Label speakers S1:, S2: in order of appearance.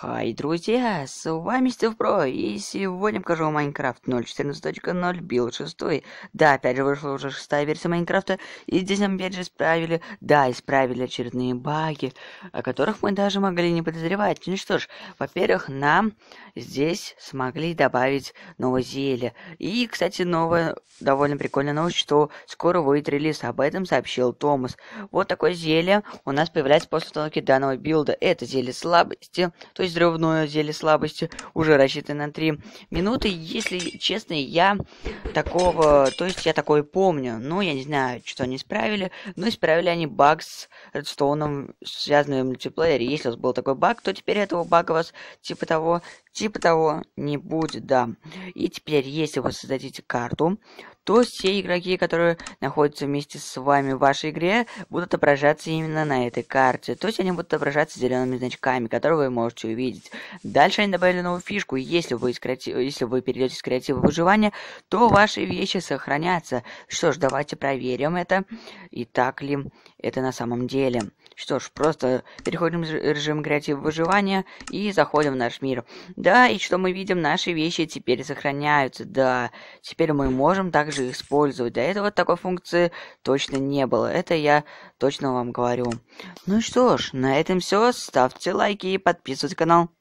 S1: Хай, друзья, с вами Стив Про, и сегодня покажу вам Майнкрафт 0.14.0 Билд 6. Да, опять же вышла уже шестая версия Майнкрафта, и здесь нам опять же исправили, да, исправили очередные баги, о которых мы даже могли не подозревать. Ну что ж, во-первых, нам здесь смогли добавить новое зелье. И, кстати, новое, довольно прикольная новость, что скоро выйдет релиз, об этом сообщил Томас. Вот такое зелье у нас появляется после установки данного билда. Это зелье слабости, то есть взрывное зелье слабости уже рассчитано на 3 минуты. Если честно, я такого... То есть я такое помню. Ну, я не знаю, что они исправили. Но исправили они баг с редстоуном, связанным в мультиплеере. Если у вас был такой баг, то теперь этого бага у вас типа того, типа того не будет, да. И теперь, если вы создадите карту, то все игроки, которые находятся вместе с вами в вашей игре, будут отображаться именно на этой карте. То есть они будут отображаться зелеными значками, которые вы можете увидеть. Дальше они добавили новую фишку. Если вы, креатив... Если вы перейдете с креатива выживания, то ваши вещи сохранятся. Что ж, давайте проверим это. И так ли это на самом деле. Что ж, просто переходим в режим креатива выживания и заходим в наш мир. Да, и что мы видим, наши вещи теперь сохраняются, да. Теперь мы можем также использовать. До этого такой функции точно не было. Это я точно вам говорю. Ну что ж, на этом все. Ставьте лайки и подписывайтесь на канал.